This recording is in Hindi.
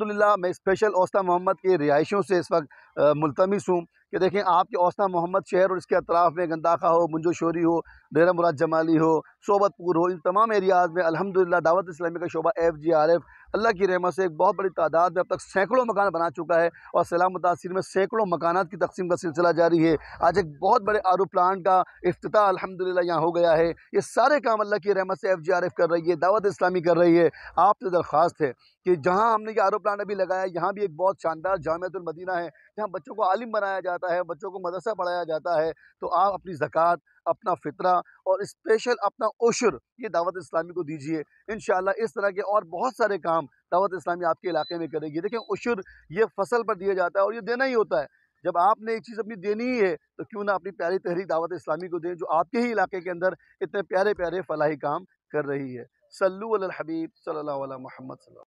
अलहमदिल्ला मैं स्पेशल ओस्ता मोहम्मद के रिहाइशों से इस वक्त मुलतमस हूँ कि देखें आपके औसना मोहम्मद शहर और इसके अतराफ़ में गंदाखा हो मुंजो शोरी हो डेरा मुराद जमाली हो सोबतपुर हो इन तमाम एरियाज़ में अलहमदिल्ला दावत इस्लामी का शोबा एफ जी आर एफ़ अल्लाह की रहमत से एक बहुत बड़ी तादाद में अब तक सैकड़ों मकान बना चुका है और सलाम मुतासर में सैकड़ों मकाना की तकसीम का सिलसिला जारी है आज एक बहुत बड़े आरू प्लान का अफ्ताह अलहमदिल्ला यहाँ हो गया है ये सारे काम अल्लाह की रहमत से एफ जी आर एफ़ कर रही है दावत इस्लामी कर रही है आपसे तो दरख्वास्त है कि जहाँ हमने ये आरो प्लान अभी लगाया यहाँ भी एक बहुत शानदार जामतुलमदीना है यहाँ बच्चों को आलिम बनाया जाता है बच्चों को मदरसा पढ़ाया जाता है तो आप अपनी ज़क़़त अपना फितरा और स्पेशल अपना ओशर ये दावत इस्लामी को दीजिए इन इस तरह के और बहुत सारे काम दावत इस्लामी आपके इलाके में करेगी देखिए ओशर ये फसल पर दिया जाता है और ये देना ही होता है जब आपने एक चीज़ अपनी देनी ही है तो क्यों ना अपनी प्यारी तहरीक दावत इस्लामी को दें जो आपके ही इलाके के अंदर इतने प्यारे प्यारे फलाही काम कर रही है सल्लू अल हबीब सल्ला महमद